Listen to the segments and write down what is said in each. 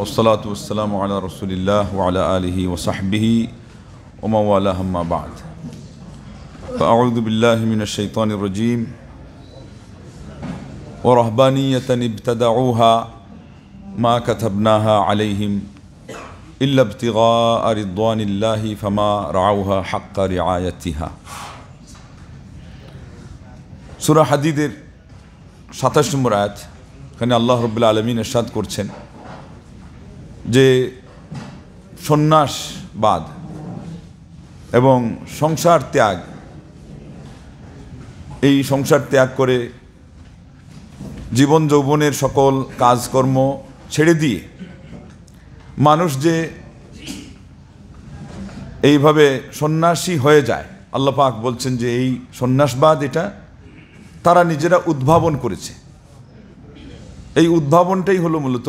والصلاة والسلام على رسول الله وعلى آله وصحبه ومن والاه أما بعد فأعوذ بالله من الشيطان الرجيم ورهبانية ابتدعوها ما كتبناها عليهم إلا ابتغاء رضوان الله فما رعوها حق رعايتها سورة حديد 27 নম্বর كان الله رب العالمين আলমিন এরশাদ যে সন্ন্যাসবাদ এবং সংসার ত্যাগ এই সংসার ত্যাগ করে জীবন যৌবনের সকল কাজকর্ম ছেড়ে দিয়ে মানুষ যে এইভাবে সন্ন্যাসী হয়ে যায় আল্লাপাক বলছেন যে এই সন্ন্যাসবাদ এটা তারা নিজেরা উদ্ভাবন করেছে এই উদ্ভাবনটাই হলো মূলত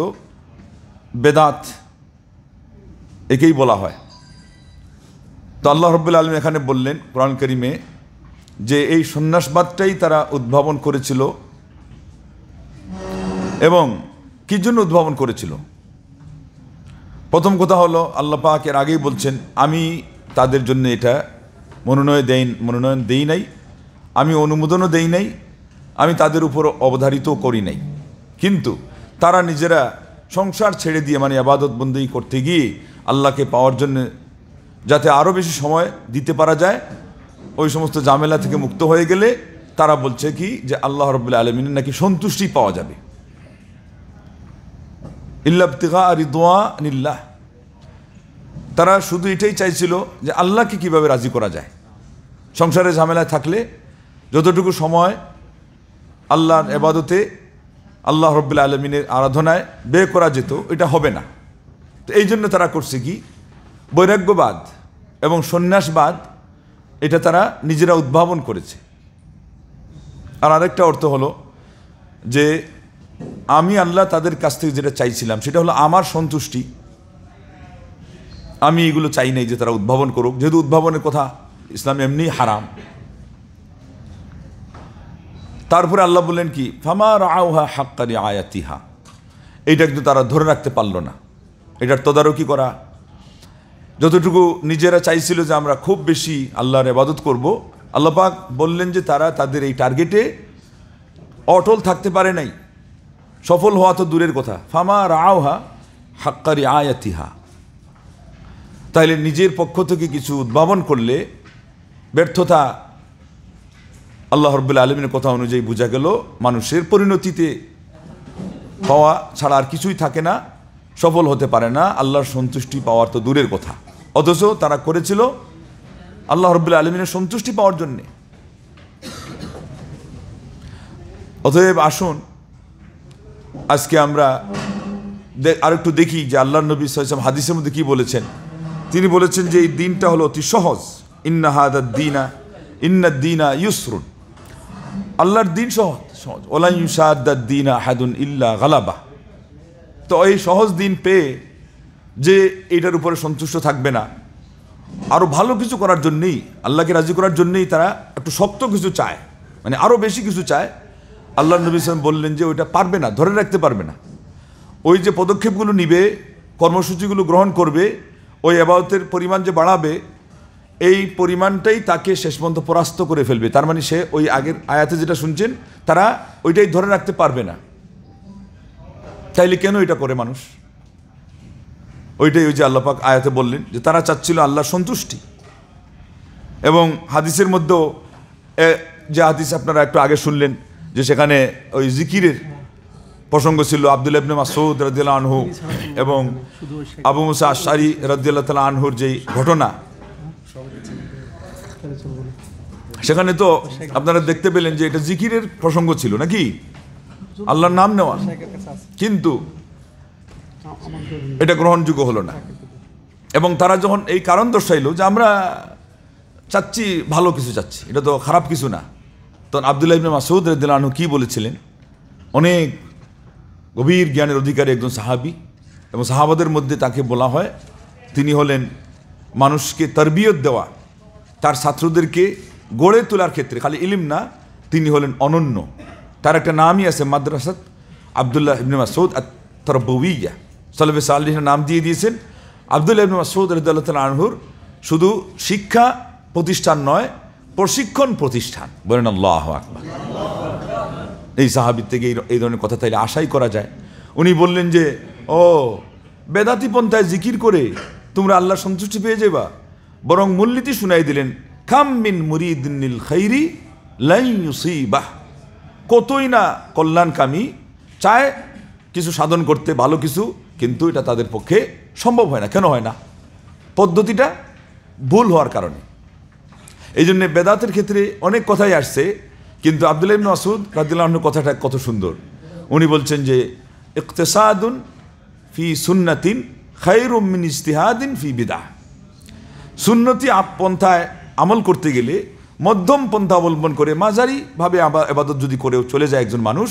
বেদাত একেই বলা হয় তো আল্লাহ রব্বুল আলম এখানে বললেন কোরআন করিমে যে এই সন্ন্যাসবাদটাই তারা উদ্ভাবন করেছিল এবং কি জন্য উদ্ভাবন করেছিল প্রথম কথা হলো আল্লাহ পাকের এর আগেই বলছেন আমি তাদের জন্য এটা মনোনয় দেই মনোনয়ন দেই নাই আমি অনুমোদনও দেই নাই আমি তাদের উপর অবধারিত করি নাই কিন্তু তারা নিজেরা সংসার ছেড়ে দিয়ে মানে আবাদত বন্দী করতে গিয়ে আল্লাহকে পাওয়ার জন্য যাতে আরও বেশি সময় দিতে পারা যায় ওই সমস্ত জামেলা থেকে মুক্ত হয়ে গেলে তারা বলছে কি যে আল্লাহ রবুল্লা আলমিনের নাকি সন্তুষ্টি পাওয়া যাবে ইল্লাবতিকা আর ইদোয়া নিল্লাহ তারা শুধু এটাই চাইছিল যে আল্লাহকে কিভাবে রাজি করা যায় সংসারে ঝামেলায় থাকলে যতটুকু সময় আল্লাহর এবাদতে আল্লাহ রব্বুল আলমিনের আরাধনায় বে করা যেত এটা হবে না তো এই জন্য তারা করছে কি বৈরাগ্যবাদ এবং সন্ন্যাসবাদ এটা তারা নিজেরা উদ্ভাবন করেছে আর আরেকটা অর্থ হলো যে আমি আল্লাহ তাদের কাছ থেকে যেটা চাইছিলাম সেটা হলো আমার সন্তুষ্টি আমি এগুলো চাই নাই যে তারা উদ্ভাবন করুক যেহেতু উদ্ভাবনের কথা ইসলাম এমনি হারাম তারপরে আল্লাহ বললেন কি ফামার আউহা হাক্কারি আয়াতিহা এইটা কিন্তু তারা ধরে রাখতে পারলো না এটার তদারকি করা যতটুকু নিজেরা চাইছিল যে আমরা খুব বেশি আল্লাহর এবাদত করব আল্লাপাক বললেন যে তারা তাদের এই টার্গেটে অটল থাকতে পারে নাই সফল হওয়া তো দূরের কথা ফামা রাওহা হাক্কারি আয়াতিহা তাইলে নিজের পক্ষ থেকে কিছু উদ্ভাবন করলে ব্যর্থতা আল্লাহ রব্বুল্লা আলমিনের কথা অনুযায়ী বোঝা গেল মানুষের পরিণতিতে পাওয়া ছাড়া আর কিছুই থাকে না সফল হতে পারে না আল্লাহর সন্তুষ্টি পাওয়ার তো দূরের কথা অথচ তারা করেছিল আল্লাহ রব্বুল্লা আলমিনের সন্তুষ্টি পাওয়ার জন্যে অতএব আসুন আজকে আমরা আর একটু দেখি যে আল্লাহ নবী সাইসাম হাদিসের মধ্যে কি বলেছেন তিনি বলেছেন যে এই দিনটা হলো অতি সহজ ইন্না হাদা দিনা ইন্না দিনা ইউসরুন আল্লাহর দিন সহজ সহজ ওলাইসাদ্দার দিন আহাদুন ইল্লা গালাবা তো এই সহজ দিন পেয়ে যে এটার উপরে সন্তুষ্ট থাকবে না আরও ভালো কিছু করার জন্যেই আল্লাহকে রাজি করার জন্যেই তারা একটু শক্ত কিছু চায় মানে আরও বেশি কিছু চায় আল্লাহ নবী ইসলাম বললেন যে ওইটা পারবে না ধরে রাখতে পারবে না ওই যে পদক্ষেপগুলো নিবে কর্মসূচিগুলো গ্রহণ করবে ওই অ্যাবাউতের পরিমাণ যে বাড়াবে এই পরিমাণটাই তাকে শেষ পর্যন্ত পরাস্ত করে ফেলবে তার মানে সে ওই আগের আয়াতে যেটা শুনছেন তারা ওইটাই ধরে রাখতে পারবে না তাইলে কেন এটা করে মানুষ ওইটাই ওই যে আল্লাপাক আয়াতে বললেন যে তারা চাচ্ছিল আল্লাহ সন্তুষ্টি এবং হাদিসের মধ্যেও যে হাদিস আপনারা একটু আগে শুনলেন যে সেখানে ওই জিকিরের প্রসঙ্গ ছিল আবদুল ইবনে মাসুদ রাজিয়াল আনহু এবং আবু মুসা আশারি রাজিয়াল্লাহ তালা আনহুর যেই ঘটনা সেখানে তো আপনারা দেখতে পেলেন যে এটা জিকিরের প্রসঙ্গ ছিল নাকি আল্লাহর নাম নেওয়া কিন্তু এটা গ্রহণযোগ্য হলো না এবং তারা যখন এই কারণ দর্শাইল যে আমরা চাচ্ছি ভালো কিছু চাচ্ছি এটা তো খারাপ কিছু না তখন আবদুল্লাহ ইবনে মাসুদ আনু কী বলেছিলেন অনেক গভীর জ্ঞানের অধিকারী একজন সাহাবি এবং সাহাবাদের মধ্যে তাকে বলা হয় তিনি হলেন মানুষকে তরবিয়ত দেওয়া তার ছাত্রদেরকে গড়ে তোলার ক্ষেত্রে খালি ইলিম না তিনি হলেন অনন্য তার একটা নামই আছে মাদ্রাসাত আবদুল্লাহ ইবনে মাসুদ বউইয়া সালবে সাল্লিহ নাম দিয়ে দিয়েছেন আবদুল্লাহ ইবনে মাসুদ রহদুল্লাহ আনহুর শুধু শিক্ষা প্রতিষ্ঠান নয় প্রশিক্ষণ প্রতিষ্ঠান বলেন আল্লাহ আকবর এই সাহাবির থেকে এই ধরনের কথা তাইলে আশাই করা যায় উনি বললেন যে ও বেদাতি পন্থায় জিকির করে তোমরা আল্লাহ সন্তুষ্টি পেয়ে যাবা বরং মূলনীতি শুনাই দিলেন কাম মিন মুরিদিনিল খৈরি লাইসিবাহ কতই না কল্যাণকামী চায় কিছু সাধন করতে ভালো কিছু কিন্তু এটা তাদের পক্ষে সম্ভব হয় না কেন হয় না পদ্ধতিটা ভুল হওয়ার কারণে এই জন্যে বেদাতের ক্ষেত্রে অনেক কথাই আসছে কিন্তু আবদুল্লাহ মাসুদ রাদুল্লাহ কথাটা কত সুন্দর উনি বলছেন যে ইকতেসাদুন ফি সুন্নাতিন রুমিন ইস্তিহাদিন ফি বিদা সুন্নতি আপ পন্থায় আমল করতে গেলে মধ্যম পন্থা অবলম্বন করে মাঝারিভাবে আবাদত যদি করেও চলে যায় একজন মানুষ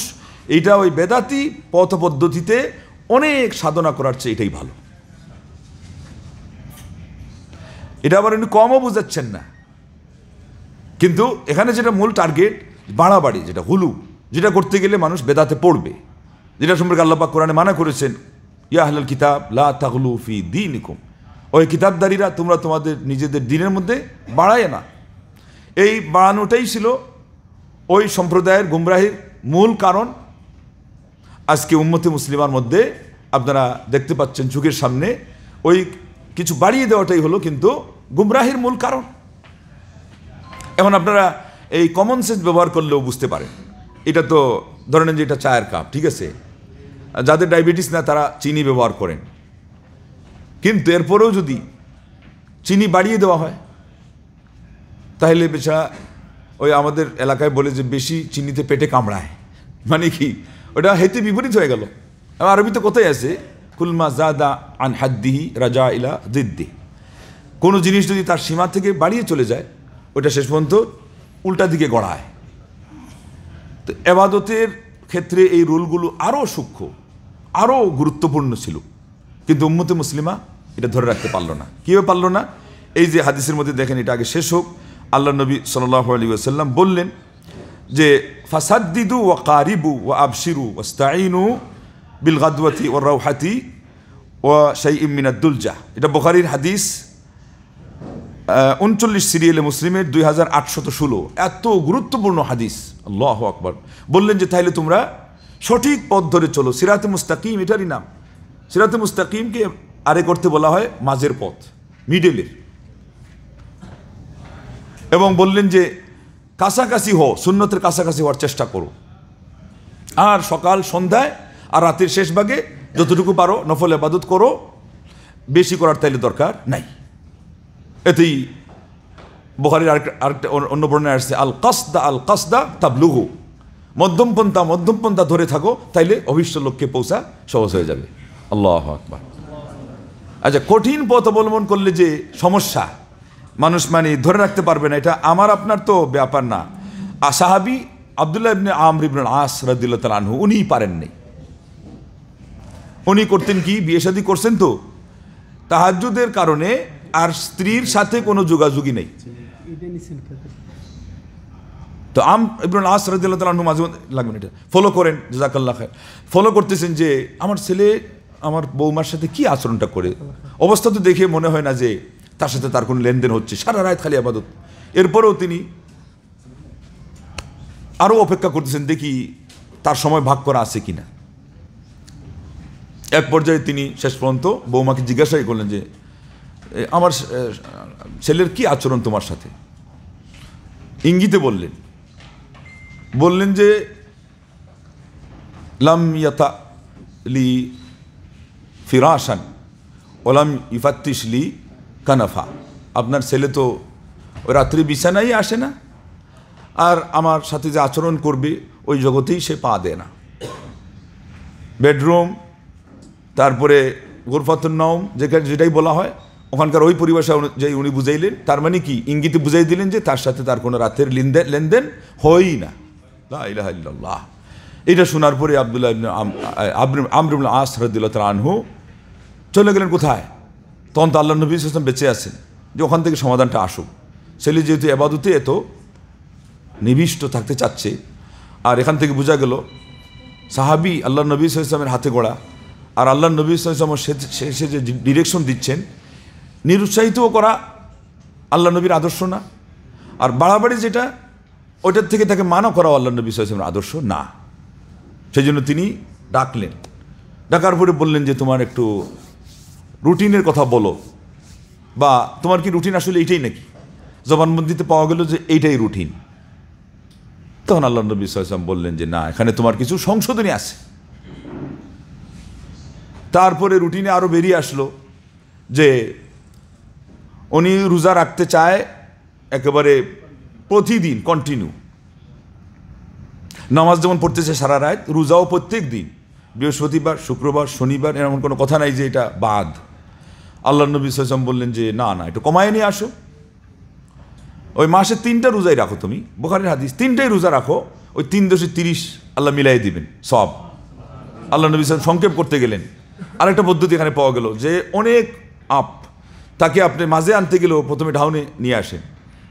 এইটা ওই বেদাতি পথ পদ্ধতিতে অনেক সাধনা করার চেয়ে এটাই ভালো এটা আবার উনি কমও বোঝাচ্ছেন না কিন্তু এখানে যেটা মূল টার্গেট বাড়াবাড়ি যেটা হুলু যেটা করতে গেলে মানুষ বেদাতে পড়বে যেটা সম্পর্কে আল্লাপাক কোরআনে মানা করেছেন ইয়াহলাল কিতাব লা তাগলু ফি দিন ওই কিতাবদারীরা তোমরা তোমাদের নিজেদের দিনের মধ্যে বাড়ায় না এই বাড়ানোটাই ছিল ওই সম্প্রদায়ের গুমরাহির মূল কারণ আজকে উন্মতি মুসলিমার মধ্যে আপনারা দেখতে পাচ্ছেন যুগের সামনে ওই কিছু বাড়িয়ে দেওয়াটাই হলো কিন্তু গুমরাহির মূল কারণ এখন আপনারা এই কমন সেন্স ব্যবহার করলেও বুঝতে পারেন এটা তো ধরেন যে এটা চায়ের কাপ ঠিক আছে যাদের ডায়াবেটিস না তারা চিনি ব্যবহার করেন কিন্তু এরপরেও যদি চিনি বাড়িয়ে দেওয়া হয় তাহলে বেচা ওই আমাদের এলাকায় বলে যে বেশি চিনিতে পেটে কামড়ায় মানে কি ওটা হেতে বিপরীত হয়ে গেল আরবিতে কোথায় আছে কুলমা জাদা আন হাদ্দিহি রাজা ইলা দিদ্দি কোনো জিনিস যদি তার সীমা থেকে বাড়িয়ে চলে যায় ওটা শেষ পর্যন্ত উল্টা দিকে গড়ায় তো এবাদতের ক্ষেত্রে এই রুলগুলো আরও সূক্ষ্ম আরও গুরুত্বপূর্ণ ছিল কিন্তু উম্মতে মুসলিমা এটা ধরে রাখতে পারলো না কীভাবে পারলো না এই যে হাদিসের মধ্যে দেখেন এটা আগে শেষ হোক আল্লাহ নবী সাল্লাহ আলী আসাল্লাম বললেন যে ফাসাদ্দিদু ও কারিবু ও আবসিরু স্তাইনু বিল গাদওয়াতি ও রাউহাতি ও শাই জাহ এটা বোখারির হাদিস উনচল্লিশ সিরিয়ালে মুসলিমের দুই হাজার আটশত ষোলো এত গুরুত্বপূর্ণ হাদিস আল্লাহ আকবর বললেন যে তাইলে তোমরা সঠিক পথ ধরে চলো সিরাতে মুস্তাকিম এটারই নাম সিরাতে মুস্তাকিমকে আরে করতে বলা হয় মাঝের পথ মিডেলের এবং বললেন যে কাছাকাছি হও সুন্নতের কাছাকাছি হওয়ার চেষ্টা করো আর সকাল সন্ধ্যায় আর রাতের শেষ ভাগে যতটুকু পারো নফল আবাদত করো বেশি করার তাইলে দরকার নাই এতেই বোহারির আরেকটা অন্য বর্ণায় আসছে আল কাসদা আল কাসদা তাবলুহু মধ্যমপন্থা মধ্যমপন্থা ধরে থাকো তাইলে অভিষ্ট লক্ষ্যে পৌঁছা সহজ হয়ে যাবে আল্লাহ আকবার আচ্ছা কঠিন পথ অবলম্বন করলে যে সমস্যা মানুষ মানে ধরে রাখতে পারবে না এটা আমার আপনার তো ব্যাপার না আর আবদুল্লাহ ইবনে আমর ইবনুল আস রাদিল্লা উনি পারেন পারেননি উনি করতেন কি বিয়ে শাদি করছেন তো তাহাজুদের কারণে আর স্ত্রীর সাথে কোনো যোগাযোগই নেই তো আম ইবরুল আস রাদিল্লা তালানহু মাঝে লাগবেন এটা ফলো করেন জাকাল্লা খায় ফলো করতেছেন যে আমার ছেলে আমার বৌমার সাথে কি আচরণটা করে অবস্থা তো দেখে মনে হয় না যে তার সাথে তার কোনো লেনদেন হচ্ছে সারা রায় খালি আবাদত এরপরেও তিনি আরও অপেক্ষা করতেছেন দেখি তার সময় ভাগ করা আছে কি না এক পর্যায়ে তিনি শেষ পর্যন্ত বৌমাকে জিজ্ঞাসাই করলেন যে আমার ছেলের কি আচরণ তোমার সাথে ইঙ্গিতে বললেন বললেন যে লাম ইয়াতা লি ফিরাসান ওলাম ইফাত্তিশলি কানাফা আপনার ছেলে তো রাত্রি বিছানাই আসে না আর আমার সাথে যে আচরণ করবে ওই জগতেই সে পা দেয় না বেডরুম তারপরে গোরফাতুর নম যেখানে যেটাই বলা হয় ওখানকার ওই পরিবেশে অনুযায়ী উনি বুঝাইলেন তার মানে কি ইঙ্গিতে বুঝাই দিলেন যে তার সাথে তার কোনো রাতের লেনদেন লেনদেন হয়ই না লাহ এটা শোনার পরে আবদুল্লাহ আবরুল আসরদুল্লাহ আনহু চলে গেলেন কোথায় তখন তো আল্লাহ নবী ইসলাম বেঁচে আছেন যে ওখান থেকে সমাধানটা আসুক ছেলে যেহেতু এবাদতে এত নিবিষ্ট থাকতে চাচ্ছে আর এখান থেকে বোঝা গেল সাহাবি আল্লাহ নবী ইসলামের হাতে গোড়া আর আল্লাহ নবী ইসলাম সে যে ডিরেকশন দিচ্ছেন নিরুৎসাহিতও করা আল্লাহ নবীর আদর্শ না আর বাড়াবাড়ি যেটা ওইটার থেকে তাকে মানও করাও আল্লাহ নবী ইসলামের আদর্শ না সেই জন্য তিনি ডাকলেন ডাকার পরে বললেন যে তোমার একটু রুটিনের কথা বলো বা তোমার কি রুটিন আসলে এইটাই নাকি জবানবন্দিতে পাওয়া গেল যে এইটাই রুটিন তখন আল্লাহ নবী সাল্লাম বললেন যে না এখানে তোমার কিছু সংশোধনী আছে তারপরে রুটিনে আরও বেরিয়ে আসলো যে উনি রোজা রাখতে চায় একেবারে প্রতিদিন কন্টিনিউ নামাজ যেমন পড়তেছে সারা রাত রোজাও প্রত্যেক দিন বৃহস্পতিবার শুক্রবার শনিবার এমন কোনো কথা নাই যে এটা বাদ আল্লাহ নবী সাইসম বললেন যে না না একটু কমায় নিয়ে আসো ওই মাসে তিনটা রোজাই রাখো তুমি বোখারের হাদিস তিনটাই রোজা রাখো ওই তিন দশে তিরিশ আল্লাহ মিলাই দিবেন সব আল্লাহ নবী সাহেব সংক্ষেপ করতে গেলেন আরেকটা পদ্ধতি এখানে পাওয়া গেল যে অনেক আপ তাকে আপনি মাঝে আনতে গেলেও প্রথমে ঢাউনে নিয়ে আসেন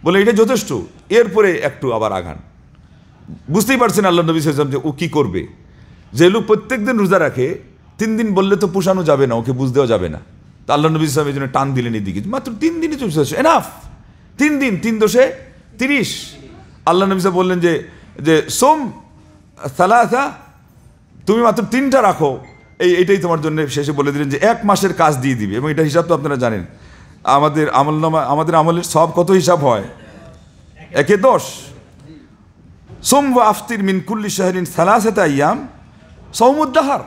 বলে এটা যথেষ্ট এরপরে একটু আবার আঘান বুঝতেই পারছেন আল্লাহ নবী সাহেব যে ও কী করবে যে লোক প্রত্যেক দিন রোজা রাখে তিন দিন বললে তো পোষানো যাবে না ওকে বুঝ দেওয়া যাবে না আল্লাহ নবী ইসলাম এই জন্য টান দিলেন এদিকে মাত্র তিন দিনই চব্বিশ আসছে এনাফ তিন দিন তিন দশে তিরিশ আল্লাহ নবী সাহেব বললেন যে যে সোম সালাসা তুমি মাত্র তিনটা রাখো এই এটাই তোমার জন্য শেষে বলে দিলেন যে এক মাসের কাজ দিয়ে দিবে এবং এটা হিসাব তো আপনারা জানেন আমাদের আমলনামা আমাদের আমলের সব কত হিসাব হয় একে দশ সোম বা আফতির মিনকুল্লি শাহরিন সেতা ইয়াম সৌমুদ্দাহার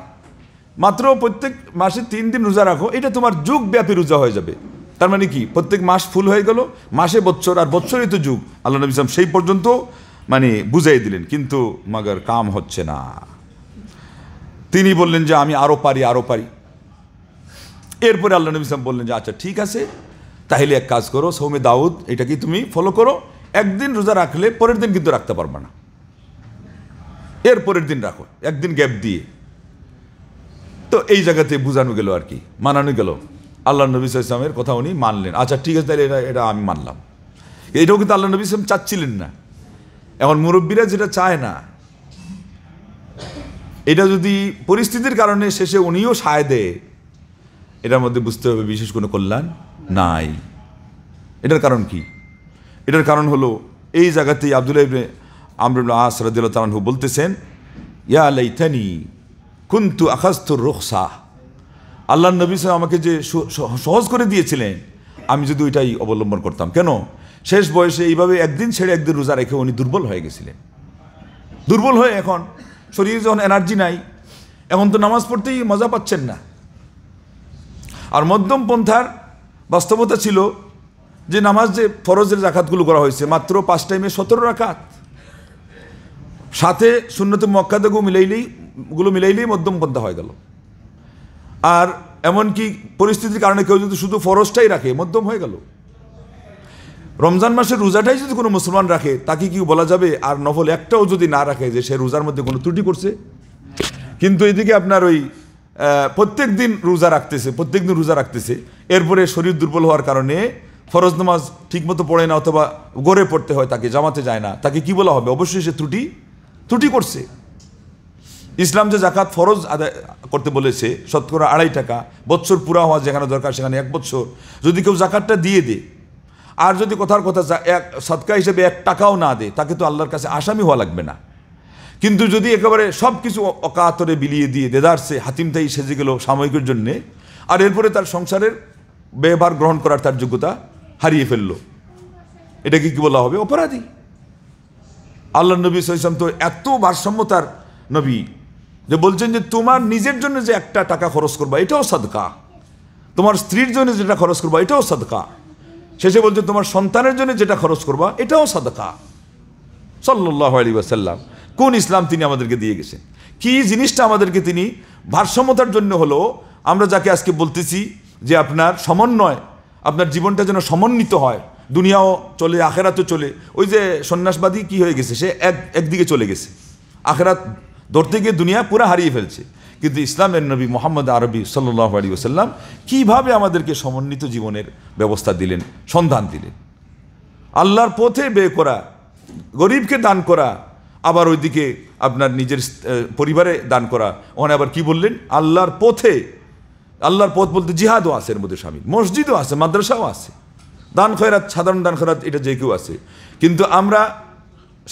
মাত্র প্রত্যেক মাসে তিন দিন রোজা রাখো এটা তোমার যুগব্যাপী রোজা হয়ে যাবে তার মানে কি প্রত্যেক মাস ফুল হয়ে গেল মাসে বছর আর বছরই তো যুগ আল্লাহ নবী ইসলাম সেই পর্যন্ত মানে বুঝাই দিলেন কিন্তু মাগার কাম হচ্ছে না তিনি বললেন যে আমি আরও পারি আরও পারি এরপরে আল্লাহ নবী ইসলাম বললেন যে আচ্ছা ঠিক আছে তাহলে এক কাজ করো সৌমে দাউদ এটা কি তুমি ফলো করো একদিন রোজা রাখলে পরের দিন কিন্তু রাখতে পারবে না এর পরের দিন রাখো একদিন গ্যাপ দিয়ে তো এই জায়গাতে বোঝানো গেল আর কি মানানো গেল আল্লাহ নবী ইসলামের কথা উনি মানলেন আচ্ছা ঠিক আছে তাহলে এটা এটা আমি মানলাম এটাও কিন্তু আল্লাহ নবী ইসলাম চাচ্ছিলেন না এখন মুরব্বীরা যেটা চায় না এটা যদি পরিস্থিতির কারণে শেষে উনিও সায় দেয় এটার মধ্যে বুঝতে হবে বিশেষ কোনো কল্যাণ নাই এটার কারণ কি এটার কারণ হলো এই জায়গাতেই আবদুল্লাহ আমরুল্লাহ আসরাদ আস বলতেছেন ইয়া লাইথানি কুন্তু আকাস্তুর রোকসা আল্লাহ নবী সাহেব আমাকে যে সহজ করে দিয়েছিলেন আমি যদি ওইটাই অবলম্বন করতাম কেন শেষ বয়সে এইভাবে একদিন ছেড়ে একদিন রোজা রেখে উনি দুর্বল হয়ে গেছিলেন দুর্বল হয়ে এখন শরীরে যখন এনার্জি নাই এখন তো নামাজ পড়তেই মজা পাচ্ছেন না আর মধ্যম পন্থার বাস্তবতা ছিল যে নামাজ যে ফরজের জাকাতগুলো করা হয়েছে মাত্র পাঁচ টাইমে সতেরো রাখাত সাথে সুন্নতি মক্কাতেগু মিলাইলেই গুলো মিলাইলেই মধ্যম পন্থা হয়ে গেল আর এমনকি পরিস্থিতির কারণে কেউ যদি শুধু ফরজটাই রাখে মধ্যম হয়ে গেল রমজান মাসের রোজাটাই যদি কোনো মুসলমান রাখে তাকে কি বলা যাবে আর নফল একটাও যদি না রাখে যে সে রোজার মধ্যে কোনো ত্রুটি করছে কিন্তু এদিকে আপনার ওই প্রত্যেক দিন রোজা রাখতেছে প্রত্যেক দিন রোজা রাখতেছে এরপরে শরীর দুর্বল হওয়ার কারণে ফরজ নামাজ ঠিকমতো পড়ে না অথবা গড়ে পড়তে হয় তাকে জামাতে যায় না তাকে কি বলা হবে অবশ্যই সে ত্রুটি ত্রুটি করছে ইসলাম যে জাকাত ফরজ আদায় করতে বলেছে শতকরা আড়াই টাকা বৎসর পুরা হওয়া যেখানে দরকার সেখানে এক বৎসর যদি কেউ জাকাতটা দিয়ে দে আর যদি কথার কথা এক সৎকা হিসেবে এক টাকাও না দে তাকে তো আল্লাহর কাছে আসামি হওয়া লাগবে না কিন্তু যদি একেবারে সব কিছু অকাতরে বিলিয়ে দিয়ে দেদারসে হাতিমতাই সেজে গেল সাময়িকের জন্যে আর এরপরে তার সংসারের ব্যবহার গ্রহণ করার তার যোগ্যতা হারিয়ে ফেললো এটাকে কি বলা হবে অপরাধী আল্লাহ নবী সাইসলাম তো এত ভারসাম্যতার নবী যে বলছেন যে তোমার নিজের জন্য যে একটা টাকা খরচ করবা এটাও সাদকা তোমার স্ত্রীর জন্য যেটা খরচ করবা এটাও সাদকা শেষে বলছে তোমার সন্তানের জন্য যেটা খরচ করবা এটাও সাদকা সাল্লাহ আলী কোন ইসলাম তিনি আমাদেরকে দিয়ে গেছেন কি জিনিসটা আমাদেরকে তিনি ভারসাম্যতার জন্য হলো আমরা যাকে আজকে বলতেছি যে আপনার সমন্বয় আপনার জীবনটা যেন সমন্বিত হয় দুনিয়াও চলে আখেরাতও চলে ওই যে সন্ন্যাসবাদী কি হয়ে গেছে সে এক একদিকে চলে গেছে আখেরাত ধরতে গিয়ে দুনিয়া পুরো হারিয়ে ফেলছে কিন্তু ইসলামের নবী মোহাম্মদ আরবি সাল্লাহ আলী ওসাল্লাম কীভাবে আমাদেরকে সমন্বিত জীবনের ব্যবস্থা দিলেন সন্ধান দিলেন আল্লাহর পথে বে করা গরিবকে দান করা আবার ওইদিকে আপনার নিজের পরিবারে দান করা ওখানে আবার কি বললেন আল্লাহর পথে আল্লাহর পথ বলতে জিহাদও আছে এর মধ্যে স্বামী মসজিদও আছে মাদ্রাসাও আছে দান খয়রাত সাধারণ দান খয়রাত এটা যে কেউ আছে কিন্তু আমরা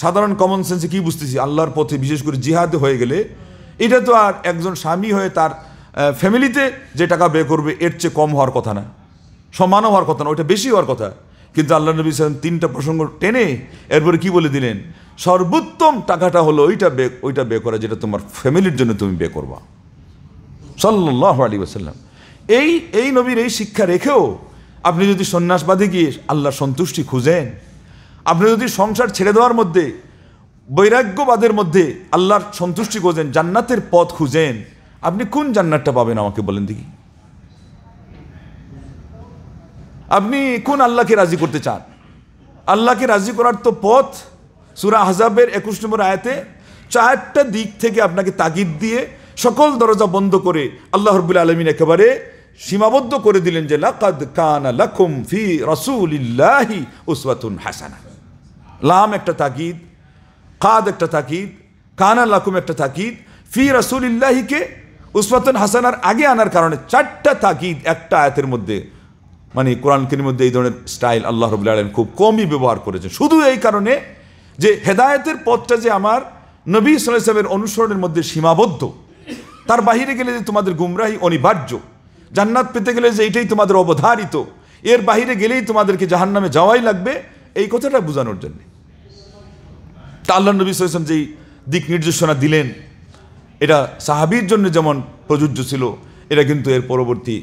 সাধারণ কমন সেন্সে কি বুঝতেছি আল্লাহর পথে বিশেষ করে জিহাদ হয়ে গেলে এটা তো আর একজন স্বামী হয়ে তার ফ্যামিলিতে যে টাকা ব্যয় করবে এর চেয়ে কম হওয়ার কথা না সমান হওয়ার কথা না ওইটা বেশি হওয়ার কথা কিন্তু আল্লাহ নবী সালাম তিনটা প্রসঙ্গ টেনে এরপরে কি বলে দিলেন সর্বোত্তম টাকাটা হলো ওইটা বে ওইটা বে করা যেটা তোমার ফ্যামিলির জন্য তুমি বে করবা সাল্লাহ আলী আসাল্লাম এই এই নবীর এই শিক্ষা রেখেও আপনি যদি সন্ন্যাসবাদী গিয়ে আল্লাহর সন্তুষ্টি খুঁজেন আপনি যদি সংসার ছেড়ে দেওয়ার মধ্যে বৈরাগ্যবাদের মধ্যে আল্লাহর সন্তুষ্টি খুঁজেন জান্নাতের পথ খুঁজেন আপনি কোন জান্নাতটা পাবেন আমাকে বলেন দেখি আপনি কোন আল্লাহকে রাজি করতে চান আল্লাহকে রাজি করার তো পথ সুরা হাজাবের একুশ নম্বর আয়াতে চারটা দিক থেকে আপনাকে তাগিদ দিয়ে সকল দরজা বন্ধ করে আল্লাহ রবুল্লা আলমিন একেবারে সীমাবদ্ধ করে দিলেন যে লাকাদ কানা লাকুম ফি রাসূলিল্লাহি উসওয়াতুন হাসানা লাম একটা তাকিদ কাদ একটা তাকিদ কানা লাকুম একটা তাকিদ ফি রাসূলিল্লাহিকে উসওয়াতুন হাসানার আগে আনার কারণে চারটা তাকিদ একটা আয়াতের মধ্যে মানে কোরআন করিমের মধ্যে এই ধরনের স্টাইল আল্লাহ রবুল্লা আলম খুব কমই ব্যবহার করেছেন শুধু এই কারণে যে হেদায়তের পথটা যে আমার নবী সাল্লাহ ইসলামের অনুসরণের মধ্যে সীমাবদ্ধ তার বাহিরে গেলে যে তোমাদের গুমরাহি অনিবার্য জান্নাত পেতে গেলে যে এটাই তোমাদের অবধারিত এর বাহিরে গেলেই তোমাদেরকে জাহান্নামে যাওয়াই লাগবে এই কথাটা বোঝানোর জন্য তা আল্লাহ নবী সাল্লাম যেই দিক নির্দেশনা দিলেন এটা সাহাবির জন্য যেমন প্রযোজ্য ছিল এটা কিন্তু এর পরবর্তী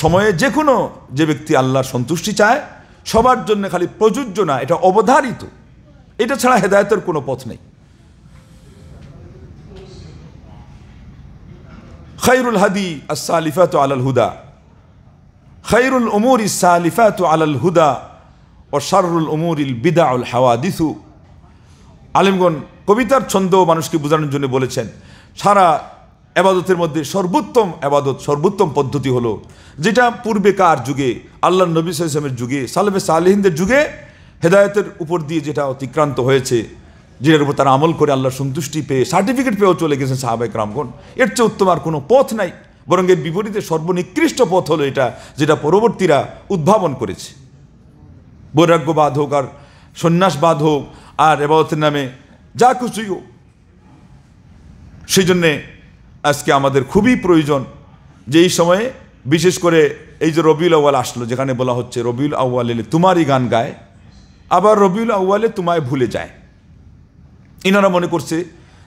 সময়ে যে কোনো যে ব্যক্তি আল্লাহর সন্তুষ্টি চায় সবার জন্য খালি প্রযোজ্য না এটা অবধারিত এটা ছাড়া হেদায়তের কোনো পথ নেই খৈরুল হাদি আসালিফাত আলাল হুদা খৈরুল উমুর ইসালিফাত আলাল হুদা ও শারুল উমুর ইল বিদা উল দিসু আলিমগণ কবিতার ছন্দ মানুষকে বোঝানোর জন্য বলেছেন সারা আবাদতের মধ্যে সর্বোত্তম আবাদত সর্বোত্তম পদ্ধতি হলো যেটা পূর্বেকার যুগে আল্লাহ নবী সাল্লামের যুগে সালেফে সালেহিনদের যুগে হেদায়তের উপর দিয়ে যেটা অতিক্রান্ত হয়েছে যেটার উপর তারা আমল করে আল্লাহ সন্তুষ্টি পেয়ে সার্টিফিকেট পেয়েও চলে গেছেন সাহাবাহিক রামগণ এর চেয়ে উত্তম আর কোনো পথ নাই বরং এর বিপরীতে সর্বনিকৃষ্ট পথ হলো এটা যেটা পরবর্তীরা উদ্ভাবন করেছে বৈরাগ্যবাদ হোক আর সন্ন্যাসবাদ হোক আর এবাউতের নামে যা কিছুই হোক সেই জন্যে আজকে আমাদের খুবই প্রয়োজন যে এই সময়ে বিশেষ করে এই যে রবিউল আউ্য়াল আসলো যেখানে বলা হচ্ছে রবিউল এলে তোমারই গান গায় আবার রবিউল আউ্য়ালে তোমায় ভুলে যায় ইনারা মনে করছে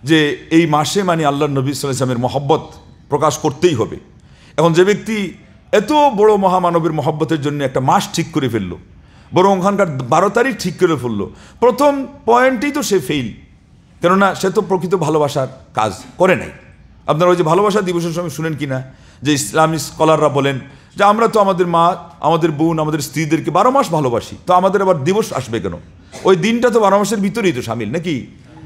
যে এই মাসে মানে আল্লাহ নবী ইসলামের মহব্বত প্রকাশ করতেই হবে এখন যে ব্যক্তি এত বড় মহামানবের মহব্বতের জন্য একটা মাস ঠিক করে ফেললো বরং ওখানকার বারো তারিখ ঠিক করে ফেললো প্রথম পয়েন্টেই তো সে ফেইল কেননা সে তো প্রকৃত ভালোবাসার কাজ করে নাই আপনারা ওই যে ভালোবাসা দিবসের সময় শুনেন কি না যে ইসলামী স্কলাররা বলেন যে আমরা তো আমাদের মা আমাদের বোন আমাদের স্ত্রীদেরকে বারো মাস ভালোবাসি তো আমাদের আবার দিবস আসবে কেন ওই দিনটা তো বারো মাসের ভিতরেই তো সামিল নাকি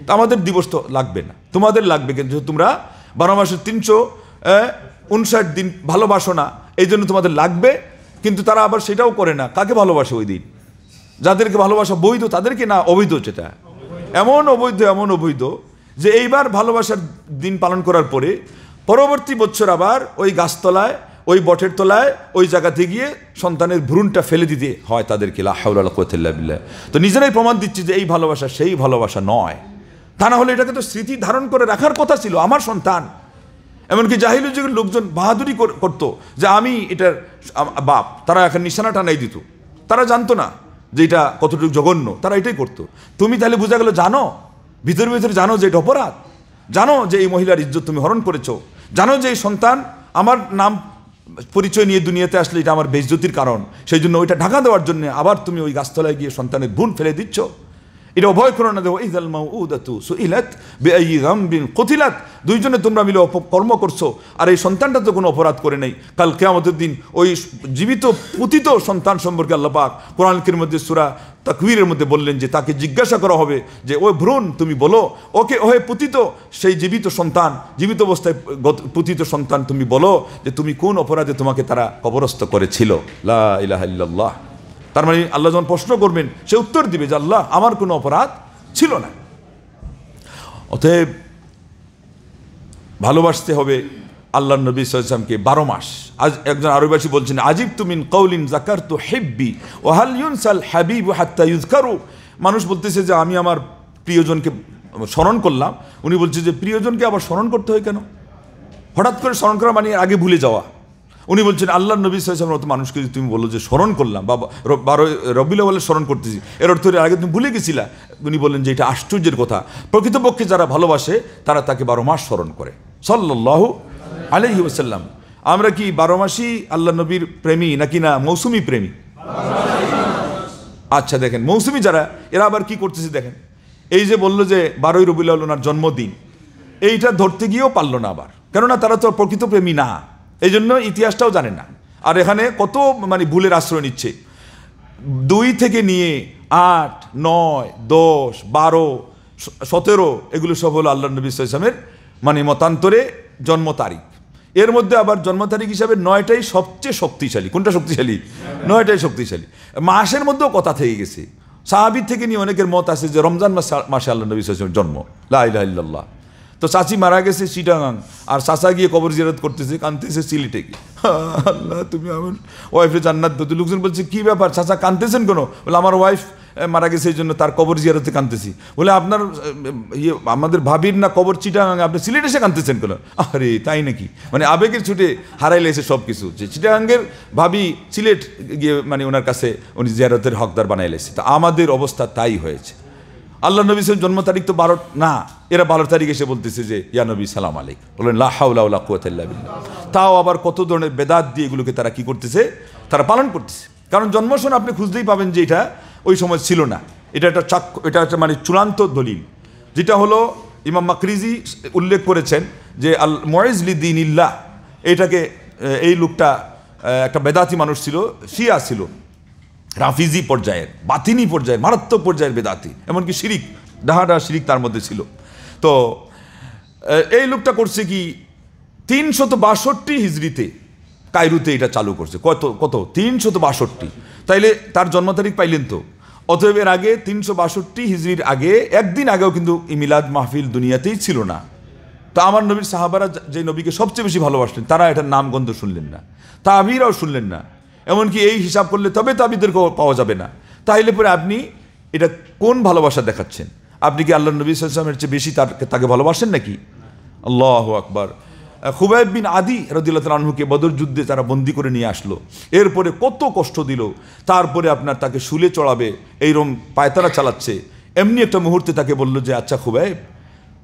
তো আমাদের দিবস তো লাগবে না তোমাদের লাগবে কিন্তু তোমরা বারো মাসের তিনশো উনষাট দিন ভালোবাসো না এই জন্য তোমাদের লাগবে কিন্তু তারা আবার সেটাও করে না কাকে ভালোবাসে ওই দিন যাদেরকে ভালোবাসা বৈধ তাদেরকে না অবৈধ সেটা এমন অবৈধ এমন অবৈধ যে এইবার ভালোবাসার দিন পালন করার পরে পরবর্তী বছর আবার ওই গাছতলায় ওই বটের তলায় ওই জায়গাতে গিয়ে সন্তানের ভ্রূণটা ফেলে দিতে হয় তাদেরকে লাহাউল্লাহ তো নিজেরাই প্রমাণ দিচ্ছি যে এই ভালোবাসা সেই ভালোবাসা নয় তা না হলে এটাকে তো স্মৃতি ধারণ করে রাখার কথা ছিল আমার সন্তান এমনকি জাহিলুল যুগের লোকজন বাহাদুরি করত যে আমি এটার বাপ তারা এখন নিশানাটা নাই দিত তারা জানতো না যে এটা কতটুকু জঘন্য তারা এটাই করতো তুমি তাহলে বোঝা গেল জানো ভিতরে ভিতরে জানো যে এটা অপরাধ জানো যে এই মহিলার ইজ্জত তুমি হরণ করেছো জানো যে এই সন্তান আমার নাম পরিচয় নিয়ে দুনিয়াতে আসলে এটা আমার বেজ্জতির কারণ সেই জন্য ওইটা ঢাকা দেওয়ার জন্য আবার তুমি ওই গাছতলায় গিয়ে সন্তানের ভুন ফেলে দিচ্ছ এটা অভয় করো না দেবো ইজাল মাউ উদাতু সুইলাত বেআই গামবিন কতিলাত দুইজনে তোমরা মিলে কর্ম করছো আর এই সন্তানটা তো কোনো অপরাধ করে নেই কাল কেয়ামতের দিন ওই জীবিত পুতিত সন্তান সম্পর্কে আল্লাপাক কোরআনকের মধ্যে সুরা তাকবীরের মধ্যে বললেন যে তাকে জিজ্ঞাসা করা হবে যে ওই ভ্রূণ তুমি বলো ওকে ওহে পুতিত সেই জীবিত সন্তান জীবিত অবস্থায় পুতিত সন্তান তুমি বলো যে তুমি কোন অপরাধে তোমাকে তারা কবরস্থ করেছিল লা ইলাহা ইল্লাল্লাহ তার মানে আল্লাহ যখন প্রশ্ন করবেন সে উত্তর দিবে যে আল্লাহ আমার কোনো অপরাধ ছিল না অতএব ভালোবাসতে হবে আল্লাহ নবী সাল্লামকে বারো মাস আজ একজন আরবাসী বলছেন আজিব তুমিন কৌলিন জাকার তো হেব্বি ও হালিউন সাল হ্যাবিব হাত্তা ইউজ ইউজকারু মানুষ বলতেছে যে আমি আমার প্রিয়জনকে স্মরণ করলাম উনি বলছে যে প্রিয়জনকে আবার স্মরণ করতে হয় কেন হঠাৎ করে স্মরণ করা মানে আগে ভুলে যাওয়া উনি বলছেন আল্লাহ নবী সাহেব মতো মানুষকে যদি তুমি বলো যে স্মরণ করলাম বা বারো রবিলা বলে স্মরণ করতেছি এর অর্থ আগে তুমি ভুলে গেছিলা উনি বলেন যে এটা আশ্চর্যের কথা প্রকৃতপক্ষে যারা ভালোবাসে তারা তাকে বারো মাস স্মরণ করে সাল্লাহ আলহি ওসাল্লাম আমরা কি বারো মাসই আল্লাহ নবীর প্রেমী নাকি না মৌসুমি প্রেমী আচ্ছা দেখেন মৌসুমি যারা এরা আবার কি করতেছে দেখেন এই যে বলল যে বারোই রবিউল ওনার জন্মদিন এইটা ধরতে গিয়েও পারল না আবার কেননা তারা তো প্রকৃত প্রেমী না এই জন্য ইতিহাসটাও জানেন না আর এখানে কত মানে ভুলের আশ্রয় নিচ্ছে দুই থেকে নিয়ে আট নয় দশ বারো সতেরো এগুলো সব হলো আল্লাহ নবী ইসলামের মানে মতান্তরে জন্ম তারিখ এর মধ্যে আবার জন্ম তারিখ হিসাবে নয়টাই সবচেয়ে শক্তিশালী কোনটা শক্তিশালী নয়টাই শক্তিশালী মাসের মধ্যেও কথা থেকে গেছে সাহাবির থেকে নিয়ে অনেকের মত আছে যে রমজান মাসে আল্লাহ নবী ইসলামের জন্ম লাহ তো চাচি মারা গেছে চিটাগাং আর চাচা গিয়ে কবর জিয়ারত করতেছে কানতেছে সিলেটে কি আল্লাহ তুমি আমার ওয়াইফে জান্নাত দো লোকজন বলছে কী ব্যাপার চাচা কানতেছেন কোনো বলে আমার ওয়াইফ মারা গেছে এই জন্য তার কবর জিয়ারতে কানতেছি বলে আপনার ইয়ে আমাদের ভাবির না কবর চিটাগাঙে আপনি সিলেট এসে কানতেছেন কেন আরে তাই নাকি মানে আবেগের ছুটে হারাই এসে সব কিছু যে চিটাঙ্গের ভাবি সিলেট গিয়ে মানে ওনার কাছে উনি জিয়ারতের হকদার বানাইলেছে তা আমাদের অবস্থা তাই হয়েছে আল্লাহ নবী সালাম জন্ম তারিখ তো বারো না এরা বারো তারিখ এসে বলতেছে যে ইয়া নবী সালাম আলিক বললেন লাহাউল্লাহ কুয়াতাল্লাহ তাও আবার কত ধরনের বেদাত দিয়ে এগুলোকে তারা কি করতেছে তারা পালন করতেছে কারণ জন্মসন আপনি খুঁজতেই পাবেন যে এটা ওই সময় ছিল না এটা একটা চাক এটা একটা মানে চূড়ান্ত দলিল যেটা হলো ইমাম মাকরিজি উল্লেখ করেছেন যে আল ময়েজলি দিন ইল্লাহ এটাকে এই লোকটা একটা বেদাতি মানুষ ছিল শিয়া ছিল রাফিজি পর্যায়ের বাতিনি পর্যায়ের মারাত্মক পর্যায়ের বেদাতি এমনকি শিরিক ডাহাডা শিরিক তার মধ্যে ছিল তো এই লোকটা করছে কি তিনশত বাষট্টি হিজড়িতে কায়রুতে এটা চালু করছে কত কত তিনশত বাষট্টি তাইলে তার জন্ম তারিখ পাইলেন তো অতএব এর আগে তিনশো বাষট্টি হিজড়ির আগে একদিন আগেও কিন্তু মিলাদ মাহফিল দুনিয়াতেই ছিল না তা আমার নবীর সাহাবারা যে নবীকে সবচেয়ে বেশি ভালোবাসলেন তারা এটার নামগন্ধ শুনলেন না তা আমিরাও শুনলেন না এমনকি এই হিসাব করলে তবে তাবিদের পাওয়া যাবে না তাহলে পরে আপনি এটা কোন ভালোবাসা দেখাচ্ছেন আপনি কি আল্লাহ নবী সাল্লামের চেয়ে বেশি তার তাকে ভালোবাসেন নাকি আল্লাহ আকবার খুবাইব বিন আদি রদিল্লা আনহুকে বদর যুদ্ধে তারা বন্দি করে নিয়ে আসলো এরপরে কত কষ্ট দিল তারপরে আপনার তাকে শুলে চড়াবে এইরকম পায়তারা চালাচ্ছে এমনি একটা মুহূর্তে তাকে বললো যে আচ্ছা খুবাইব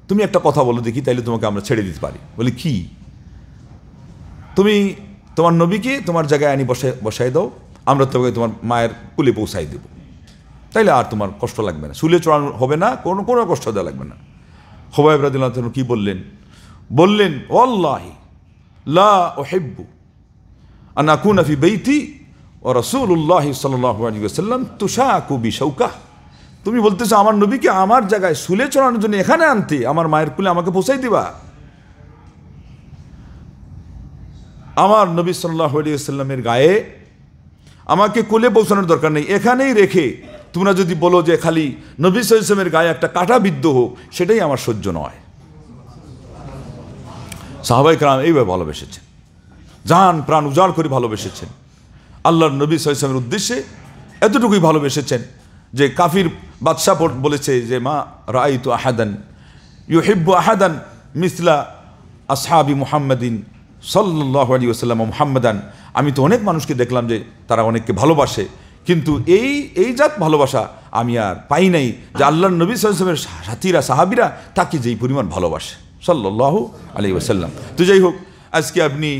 তুমি একটা কথা বলো দেখি তাইলে তোমাকে আমরা ছেড়ে দিতে পারি বলি কি তুমি তোমার নবীকে তোমার জায়গায় আনি বসে বসাই দাও আমরা তোমাকে তোমার মায়ের কুলে পৌঁছাই দেব তাইলে আর তোমার কষ্ট লাগবে না সুলে চড়ানো হবে না কোনো কোনো কষ্ট দেওয়া লাগবে না হোবাইব রাদিল্লাহ কি বললেন বললেন অল্লাহি লা ওহেব্বু আর নাকুন আফি বেইতি ও রসুল্লাহ সাল্লাম তুষা কুবি শৌকা তুমি বলতেছো আমার নবীকে আমার জায়গায় শুলে চড়ানোর জন্য এখানে আনতে আমার মায়ের কুলে আমাকে পৌঁছাই দিবা আমার নবী সাল্লাহ সাল্লামের গায়ে আমাকে কোলে পৌঁছানোর দরকার নেই এখানেই রেখে তোমরা যদি বলো যে খালি নবী সাল্লামের গায়ে একটা কাটা বিদ্ধ হোক সেটাই আমার সহ্য নয় সাহাবাই কালাম এইভাবে ভালোবেসেছেন জাহান প্রাণ উজাড় করে ভালোবেসেছেন আল্লাহর নবী সাল্লামের উদ্দেশ্যে এতটুকুই ভালোবেসেছেন যে কাফির বাদশাহ বলেছে যে মা রাই তো আহাদান ইউ হেব্বু আহাদান মিসলা আসহাবি মুহাম্মদিন সাল্লাহ আলী ওসাল্লাম মোহাম্মদান আমি তো অনেক মানুষকে দেখলাম যে তারা অনেককে ভালোবাসে কিন্তু এই এই জাত ভালোবাসা আমি আর পাই নাই যে আল্লাহ নবী সাল্লামের সাথীরা সাহাবিরা তাকে যেই পরিমাণ ভালোবাসে সাল্লাহ আলী ওসাল্লাম তো যাই হোক আজকে আপনি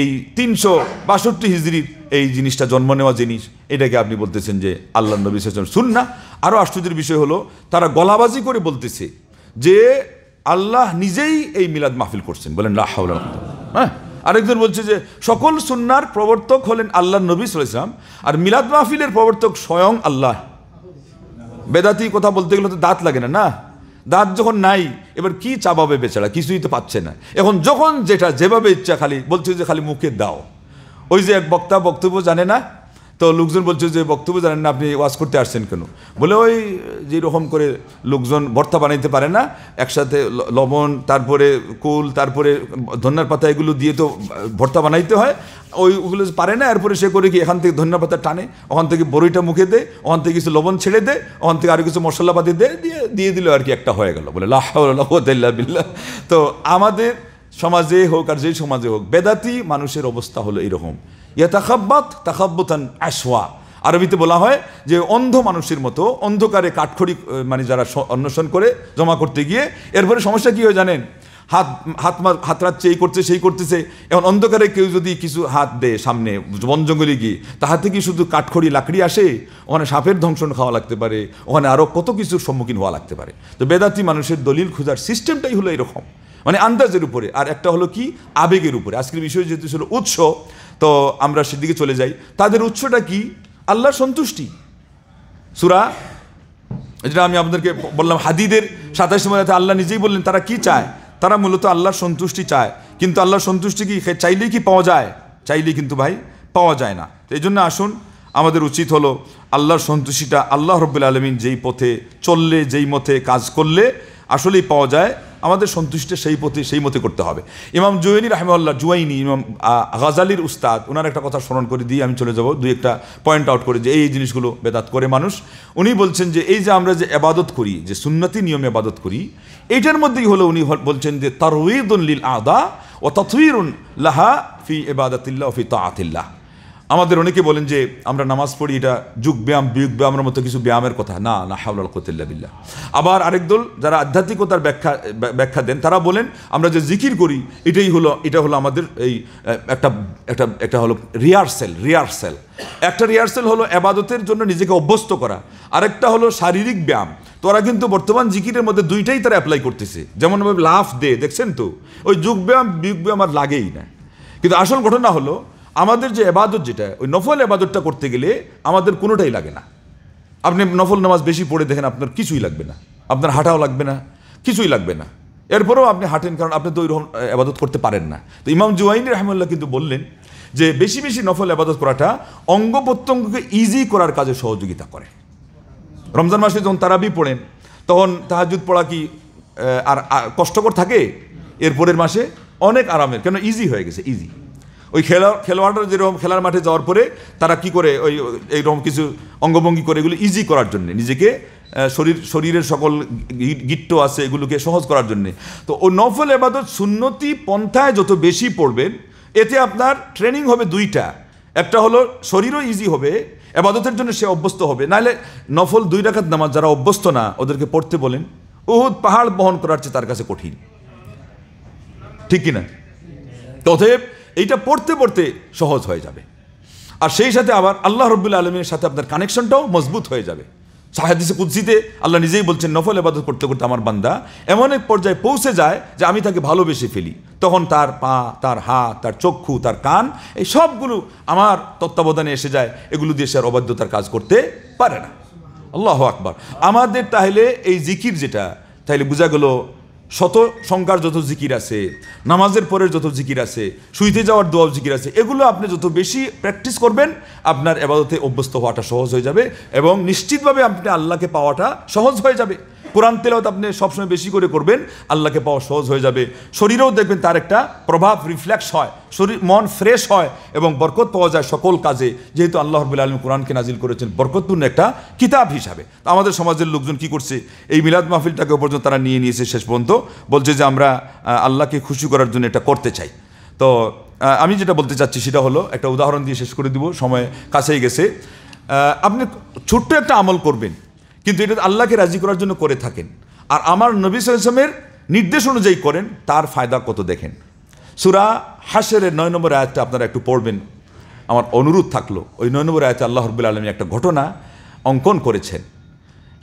এই তিনশো বাষট্টি হিজড়ির এই জিনিসটা জন্ম নেওয়া জিনিস এটাকে আপনি বলতেছেন যে আল্লাহ নবী সাল্লাম না আরও আশ্চর্যের বিষয় হলো তারা গলাবাজি করে বলতেছে যে আল্লাহ নিজেই এই মিলাদ মাহফিল করছেন বলেন রাহাউল হ্যাঁ আরেকজন বলছে যে সকল সুন্নার প্রবর্তক হলেন আল্লাহ নবী সালাম আর মিলাদ মাহফিলের প্রবর্তক স্বয়ং আল্লাহ বেদাতি কথা বলতে গেলে তো দাঁত লাগে না না দাঁত যখন নাই এবার কি চাবাবে বেচারা কিছুই তো পাচ্ছে না এখন যখন যেটা যেভাবে ইচ্ছা খালি বলছে যে খালি মুখে দাও ওই যে এক বক্তা বক্তব্য জানে না তো লোকজন বলছে যে বক্তব্য জানেন না আপনি ওয়াজ করতে আসছেন কেন বলে ওই যেরকম করে লোকজন ভর্তা বানাইতে পারে না একসাথে লবণ তারপরে কুল তারপরে ধন্যার পাতা এগুলো দিয়ে তো ভর্তা বানাইতে হয় ওই ওগুলো পারে না এরপরে সে করে কি এখান থেকে ধন্যার পাতা টানে ওখান থেকে বড়িটা মুখে দেয় ওখান থেকে কিছু লবণ ছেড়ে দেয় ওখান থেকে আরও কিছু মশলাপাতি দেয় দিয়ে দিয়ে দিল আর কি একটা হয়ে গেল বলে লাহ বিল্লাহ তো আমাদের সমাজে হোক আর যেই সমাজে হোক বেদাতি মানুষের অবস্থা হলো এরকম ইয়াতাখাব্বাত তাখাব্বতান অ্যাশোয়া আরবিতে বলা হয় যে অন্ধ মানুষের মতো অন্ধকারে কাঠখড়ি মানে যারা অন্বেষণ করে জমা করতে গিয়ে এরপরে সমস্যা কী হয় জানেন হাত হাত হাত রাখছে এই করছে সেই করতেছে এখন অন্ধকারে কেউ যদি কিছু হাত দেয় সামনে বন জঙ্গলে গিয়ে তাহাতে কি শুধু কাঠখড়ি লাকড়ি আসে ওখানে সাপের ধ্বংসন খাওয়া লাগতে পারে ওখানে আরও কত কিছুর সম্মুখীন হওয়া লাগতে পারে তো বেদাতি মানুষের দলিল খোঁজার সিস্টেমটাই হলো এরকম মানে আন্দাজের উপরে আর একটা হলো কি আবেগের উপরে আজকের বিষয় যেহেতু ছিল উৎস তো আমরা সেদিকে চলে যাই তাদের উৎসটা কি আল্লাহর সন্তুষ্টি সুরা যেটা আমি আপনাদেরকে বললাম হাদিদের সাতাশ মধ্যে আল্লাহ নিজেই বললেন তারা কি চায় তারা মূলত আল্লাহর সন্তুষ্টি চায় কিন্তু আল্লাহর সন্তুষ্টি কি চাইলেই কি পাওয়া যায় চাইলেই কিন্তু ভাই পাওয়া যায় না এই জন্য আসুন আমাদের উচিত হলো আল্লাহর সন্তুষ্টিটা আল্লাহ রব্বুল আলমিন যেই পথে চললে যেই মতে কাজ করলে আসলেই পাওয়া যায় আমাদের সন্তুষ্টে সেই পথে সেই মতে করতে হবে ইমাম জুয়েনি রাহেমাল্লাহ জুয়াইনি ইমাম গাজালির উস্তাদ ওনার একটা কথা স্মরণ করে দিয়ে আমি চলে যাব দুই একটা পয়েন্ট আউট করে যে এই জিনিসগুলো বেদাত করে মানুষ উনি বলছেন যে এই যে আমরা যে আবাদত করি যে সুন্নতি নিয়মে আবাদত করি এইটার মধ্যেই হলো উনি বলছেন যে তারউদ লিল আদা ও তথুইরুন লাহা ফি এবাদাতিল্লাহ ফি আতিল্লাহ আমাদের অনেকে বলেন যে আমরা নামাজ পড়ি এটা যুগ ব্যায়াম বিয়োগ ব্যায়ামের মতো কিছু ব্যায়ামের কথা না না হাওলাল কতিল্লা বিল্লা আবার আরেক দল যারা আধ্যাত্মিকতার ব্যাখ্যা ব্যাখ্যা দেন তারা বলেন আমরা যে জিকির করি এটাই হলো এটা হলো আমাদের এই একটা একটা একটা হলো রিহার্সেল রিহার্সেল একটা রিহার্সেল হলো আবাদতের জন্য নিজেকে অভ্যস্ত করা আরেকটা হলো শারীরিক ব্যায়াম তোরা কিন্তু বর্তমান জিকিরের মধ্যে দুইটাই তারা অ্যাপ্লাই করতেছে যেমনভাবে লাফ দে দেখছেন তো ওই যোগ ব্যায়াম বিয়োগ ব্যায়াম আর লাগেই না কিন্তু আসল ঘটনা হলো আমাদের যে এবাদত যেটা ওই নফল এবাদতটা করতে গেলে আমাদের কোনোটাই লাগে না আপনি নফল নামাজ বেশি পড়ে দেখেন আপনার কিছুই লাগবে না আপনার হাঁটাও লাগবে না কিছুই লাগবে না এরপরেও আপনি হাঁটেন কারণ আপনি তো ওইরকম আবাদত করতে পারেন না তো ইমাম জুয়াইন রহমুল্লাহ কিন্তু বললেন যে বেশি বেশি নফল আবাদত করাটা অঙ্গ প্রত্যঙ্গকে ইজি করার কাজে সহযোগিতা করে রমজান মাসে যখন তারাবি পড়েন তখন তাহাজুদ পড়া কি আর কষ্টকর থাকে এরপরের মাসে অনেক আরামের কেন ইজি হয়ে গেছে ইজি ওই খেলা খেলোয়াড়রা যেরকম খেলার মাঠে যাওয়ার পরে তারা কি করে ওই এইরকম কিছু অঙ্গভঙ্গি করে এগুলো ইজি করার জন্য নিজেকে শরীর শরীরের সকল গিট্ট আছে এগুলোকে সহজ করার জন্যে তো ও নফল এবাদত সুন্নতি পন্থায় যত বেশি পড়বেন এতে আপনার ট্রেনিং হবে দুইটা একটা হলো শরীরও ইজি হবে এবাদতের জন্য সে অভ্যস্ত হবে নাহলে নফল দুই রাখাত নামাজ যারা অভ্যস্ত না ওদেরকে পড়তে বলেন উহুদ পাহাড় বহন করার চেয়ে তার কাছে কঠিন ঠিক কিনা অতএব এইটা পড়তে পড়তে সহজ হয়ে যাবে আর সেই সাথে আবার আল্লাহ রব্বুল আলমীর সাথে আপনার কানেকশনটাও মজবুত হয়ে যাবে সাহাদিসে কুদ্সিতে আল্লাহ নিজেই বলছেন নফল এবাদত করতে করতে আমার বান্দা এমন এক পর্যায়ে পৌঁছে যায় যে আমি তাকে ভালোবেসে ফেলি তখন তার পা তার হাত তার চক্ষু তার কান এই সবগুলো আমার তত্ত্বাবধানে এসে যায় এগুলো দিয়ে সে আর অবাধ্যতার কাজ করতে পারে না আল্লাহ আকবার আমাদের তাহলে এই জিকির যেটা তাহলে বোঝা গেল শত সংখ্যার যত জিকির আছে নামাজের পরের যত জিকির আছে শুইতে যাওয়ার দোয়াও জিকির আছে এগুলো আপনি যত বেশি প্র্যাকটিস করবেন আপনার এবাদতে অভ্যস্ত হওয়াটা সহজ হয়ে যাবে এবং নিশ্চিতভাবে আপনি আল্লাহকে পাওয়াটা সহজ হয়ে যাবে কোরআন তো আপনি সবসময় বেশি করে করবেন আল্লাহকে পাওয়া সহজ হয়ে যাবে শরীরেও দেখবেন তার একটা প্রভাব রিফ্লেক্স হয় শরীর মন ফ্রেশ হয় এবং বরকত পাওয়া যায় সকল কাজে যেহেতু আল্লাহ রবুল আলম কোরআনকে নাজিল করেছেন বরকতপূর্ণ একটা কিতাব হিসাবে আমাদের সমাজের লোকজন কি করছে এই মিলাদ মাহফিলটাকে পর্যন্ত তারা নিয়ে নিয়েছে শেষ পর্যন্ত বলছে যে আমরা আল্লাহকে খুশি করার জন্য এটা করতে চাই তো আমি যেটা বলতে চাচ্ছি সেটা হলো একটা উদাহরণ দিয়ে শেষ করে দিব সময় কাছেই গেছে আপনি ছোট্ট একটা আমল করবেন কিন্তু এটা আল্লাহকে রাজি করার জন্য করে থাকেন আর আমার নবী সালামের নির্দেশ অনুযায়ী করেন তার ফায়দা কত দেখেন সুরা হাসের নয় নম্বর আয়াতটা আপনারা একটু পড়বেন আমার অনুরোধ থাকলো ওই নয় নম্বর আয়াতে আল্লাহ রবুল্লা আলমী একটা ঘটনা অঙ্কন করেছেন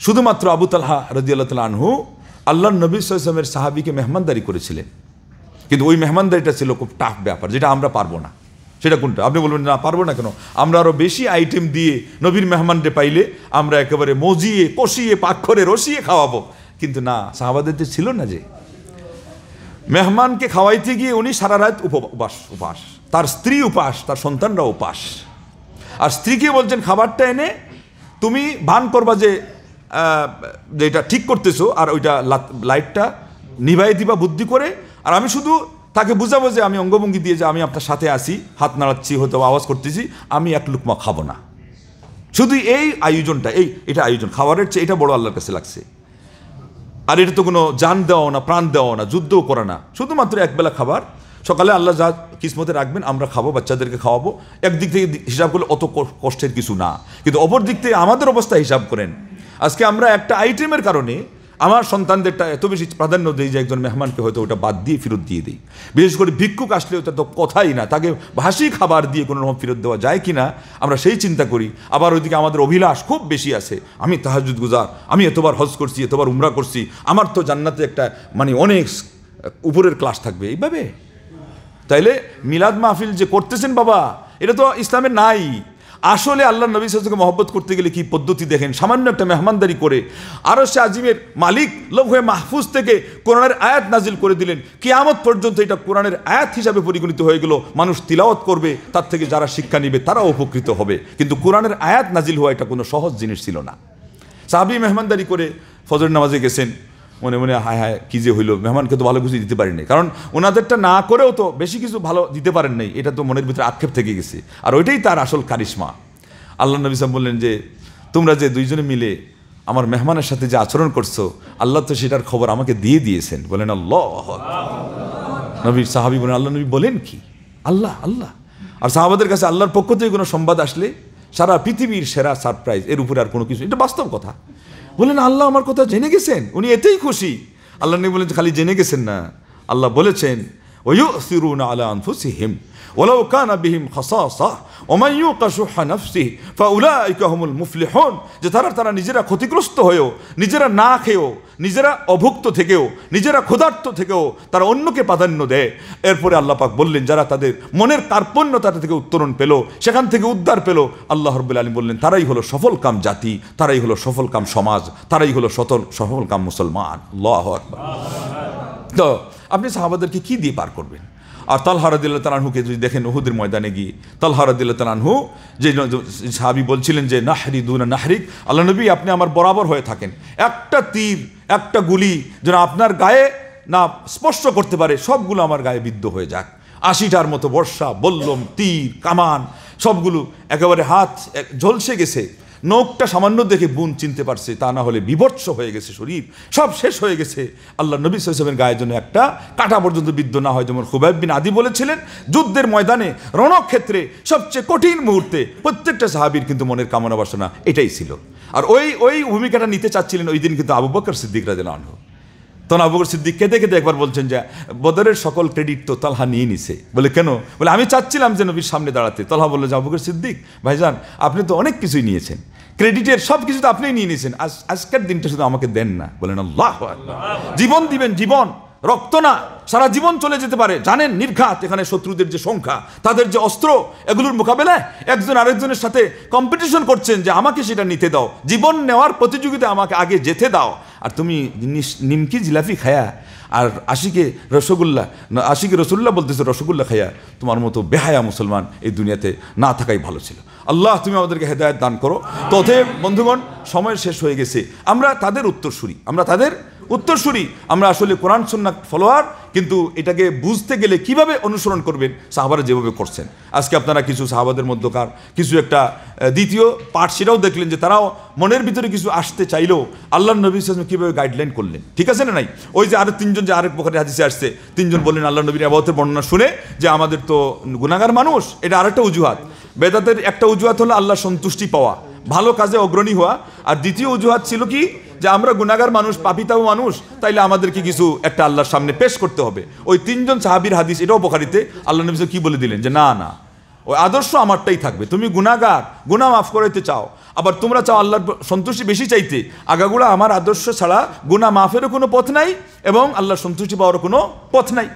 শুধুমাত্র আবু তালহা রদিয়াল্লাহ তাল আনহু আল্লাহ নবী সালামের সাহাবিকে মেহমানদারি করেছিলেন কিন্তু ওই মেহমানদারিটা ছিল খুব টাফ ব্যাপার যেটা আমরা পারবো না সেটা কোনটা আপনি বলবেন না পারবো না কেন আমরা আরও বেশি আইটেম দিয়ে নবীর মেহমানটা পাইলে আমরা একেবারে মজিয়ে কষিয়ে পাক করে রসিয়ে খাওয়াবো কিন্তু না সাহাবাদের ছিল না যে মেহমানকে খাওয়াইতে গিয়ে উনি সারা রাত উপবাস উপাস তার স্ত্রী উপাস তার সন্তানরা উপাস আর স্ত্রীকে বলছেন খাবারটা এনে তুমি ভান করবা যে যেটা ঠিক করতেছো আর ওইটা লাইটটা নিভাই দিবা বুদ্ধি করে আর আমি শুধু তাকে বুঝাবো যে আমি অঙ্গভঙ্গি দিয়ে যে আমি আপনার সাথে আসি হাত নাড়াচ্ছি হয়তো আওয়াজ করতেছি আমি এক লুকমা খাবো না শুধু এই আয়োজনটা এই এটা আয়োজন খাবারের চেয়ে এটা বড় আল্লাহর কাছে লাগছে আর এটা তো কোনো যান দেওয়াও না প্রাণ দেওয়াও না যুদ্ধও করা না শুধুমাত্র একবেলা খাবার সকালে আল্লাহ যা কিসমতে রাখবেন আমরা খাবো বাচ্চাদেরকে খাওয়াবো একদিক থেকে হিসাব করলে অত কষ্টের কিছু না কিন্তু অপর দিক থেকে আমাদের অবস্থা হিসাব করেন আজকে আমরা একটা আইটেমের কারণে আমার সন্তানদেরটা এত বেশি প্রাধান্য দিই যে একজন মেহমানকে হয়তো ওটা বাদ দিয়ে ফেরত দিয়ে দিই বিশেষ করে ভিক্ষুক আসলে ওটা তো কথাই না তাকে ভাসি খাবার দিয়ে কোনো রকম ফেরত দেওয়া যায় কি না আমরা সেই চিন্তা করি আবার ওইদিকে আমাদের অভিলাষ খুব বেশি আছে আমি তাহাজুদ গুজার আমি এতবার হজ করছি এতবার উমরা করছি আমার তো জান্নাতে একটা মানে অনেক উপরের ক্লাস থাকবে এইভাবে তাইলে মিলাদ মাহফিল যে করতেছেন বাবা এটা তো ইসলামের নাই আসলে আল্লাহ নবী সাল্লামকে মহব্বত করতে গেলে কি পদ্ধতি দেখেন সামান্য একটা মেহমানদারি করে আরো সে আজিমের মালিক হয়ে মাহফুজ থেকে কোরআনের আয়াত নাজিল করে দিলেন কেয়ামত পর্যন্ত এটা কোরআনের আয়াত হিসাবে পরিগণিত হয়ে গেল মানুষ তিলাওয়াত করবে তার থেকে যারা শিক্ষা নিবে তারা উপকৃত হবে কিন্তু কোরআনের আয়াত নাজিল হওয়া এটা কোনো সহজ জিনিস ছিল না সাহাবি মেহমানদারি করে ফজর নামাজে গেছেন মনে মনে হায় হায় কী যে হইলো মেহমানকে তো ভালো কিছু দিতে পারিনি কারণ ওনাদেরটা না করেও তো বেশি কিছু ভালো দিতে পারেন নাই এটা তো মনের ভিতরে আক্ষেপ থেকে গেছে আর ওইটাই তার আসল কারিশমা আল্লাহ নবী সাহেব বললেন যে তোমরা যে দুইজনে মিলে আমার মেহমানের সাথে যে আচরণ করছো আল্লাহ তো সেটার খবর আমাকে দিয়ে দিয়েছেন বলেন আল্লাহ নবী সাহাবি বলেন আল্লাহ নবী বলেন কি আল্লাহ আল্লাহ আর সাহাবাদের কাছে আল্লাহর পক্ষ থেকে কোনো সংবাদ আসলে সারা পৃথিবীর সেরা সারপ্রাইজ এর উপরে আর কোনো কিছু এটা বাস্তব কথা বলেন আল্লাহ আমার কথা জেনে গেছেন উনি এতেই খুশি আল্লাহ নবী বলেন খালি জেনে গেছেন না আল্লাহ বলেছেন ওই সিরুন আলা আনফু হিম ولو كان بهم خصاصة ومن يوق شح نفسه فأولئك هم المفلحون যে তারা তারা নিজেরা ক্ষতিগ্রস্ত হয়েও নিজেরা না খেয়েও নিজেরা অভুক্ত থেকেও নিজেরা ক্ষুধার্ত থেকেও তারা অন্যকে প্রাধান্য দেয় এরপরে আল্লাপাক বললেন যারা তাদের মনের তারপণ্যতা থেকে উত্তরণ পেল সেখান থেকে উদ্ধার পেল আল্লাহ রবুল আলী বললেন তারাই হলো সফলকাম জাতি তারাই হলো সফলকাম সমাজ তারাই হলো সতল সফলকাম মুসলমান আল্লাহ তো আপনি সাহাবাদেরকে কি দিয়ে পার করবেন আর তালহারাদিল্লা তালানহুকে যদি দেখেন উহুদের ময়দানে গিয়ে তালহারাদিল্লা তালানহু যে সাহাবি বলছিলেন যে নাহরি দুনা নাহরিক আল্লাহ নবী আপনি আমার বরাবর হয়ে থাকেন একটা তীর একটা গুলি যেন আপনার গায়ে না স্পর্শ করতে পারে সবগুলো আমার গায়ে বিদ্ধ হয়ে যাক আশিটার মতো বর্ষা বল্লম তীর কামান সবগুলো একেবারে হাত ঝলসে গেছে নখটা সামান্য দেখে বুন চিনতে পারছে তা না হলে বিভৎস হয়ে গেছে শরীর সব শেষ হয়ে গেছে আল্লাহ নবী সাইসলামের গায়ে জন্য একটা কাটা পর্যন্ত বিদ্য না হয় যেমন খুবাইবিন আদি বলেছিলেন যুদ্ধের ময়দানে রণক্ষেত্রে সবচেয়ে কঠিন মুহূর্তে প্রত্যেকটা সাহাবির কিন্তু মনের কামনা বাসনা এটাই ছিল আর ওই ওই ভূমিকাটা নিতে চাচ্ছিলেন ওই দিন কিন্তু আবু বকর সিদ্দিক রাজন তখন আবুকর সিদ্দিক কেঁদে কেঁদে একবার বলছেন যে বদরের সকল ক্রেডিট তো তালহা নিয়ে নিছে বলে কেন বলে আমি চাচ্ছিলাম যে নবীর সামনে দাঁড়াতে তালহা বললো যে আবুকর সিদ্দিক ভাইজান আপনি তো অনেক কিছুই নিয়েছেন ক্রেডিটের সব কিছু তো আপনি নিয়ে নিয়েছেন আজ আজকের দিনটা শুধু আমাকে দেন না বলেন আল্লাহ জীবন দিবেন জীবন রক্ত না সারা জীবন চলে যেতে পারে জানেন নির্ঘাত এখানে শত্রুদের যে সংখ্যা তাদের যে অস্ত্র এগুলোর মোকাবেলায় একজন আরেকজনের সাথে কম্পিটিশন করছেন যে আমাকে সেটা নিতে দাও জীবন নেওয়ার প্রতিযোগিতা আমাকে আগে যেতে দাও আর তুমি নিমকি জিলাপি খায়া আর আশিকে রসগোল্লা আশিকে রসগোল্লা বলতেছে রসগোল্লা খায়া তোমার মতো বেহায়া মুসলমান এই দুনিয়াতে না থাকাই ভালো ছিল আল্লাহ তুমি আমাদেরকে হেদায়ত দান করো তথে বন্ধুগণ সময় শেষ হয়ে গেছে আমরা তাদের উত্তরসূরি আমরা তাদের উত্তরসূরি আমরা আসলে কোরআন সন্ন্যাক ফলোয়ার কিন্তু এটাকে বুঝতে গেলে কিভাবে অনুসরণ করবেন সাহাবারা যেভাবে করছেন আজকে আপনারা কিছু সাহাবাদের মধ্যকার কিছু একটা দ্বিতীয় পাঠ সেটাও দেখলেন যে তারাও মনের ভিতরে কিছু আসতে চাইলেও আল্লাহ নবী সালাম কীভাবে গাইডলাইন করলেন ঠিক আছে না নাই ওই যে আরও তিনজন যে আরেক পক্ষে হাদিসে আসছে তিনজন বললেন আল্লাহ নবীর আবাহতের বর্ণনা শুনে যে আমাদের তো গুণাগার মানুষ এটা আরেকটা অজুহাত বেদাতের একটা অজুহাত হলো আল্লাহ সন্তুষ্টি পাওয়া ভালো কাজে অগ্রণী হওয়া আর দ্বিতীয় অজুহাত ছিল কি যে আমরা গুণাগার মানুষ পাপিতাও মানুষ তাইলে আমাদেরকে কিছু একটা আল্লাহর সামনে পেশ করতে হবে ওই তিনজন সাহাবির হাদিস এটাও বোখারিতে আল্লাহ নবী কি বলে দিলেন যে না না ওই আদর্শ আমারটাই থাকবে তুমি গুণাগার গুণা মাফ করাইতে চাও আবার তোমরা চাও আল্লাহর সন্তুষ্টি বেশি চাইতে আগাগুড়া আমার আদর্শ ছাড়া গুণা মাফেরও কোনো পথ নাই এবং আল্লাহর সন্তুষ্টি পাওয়ারও কোনো পথ নাই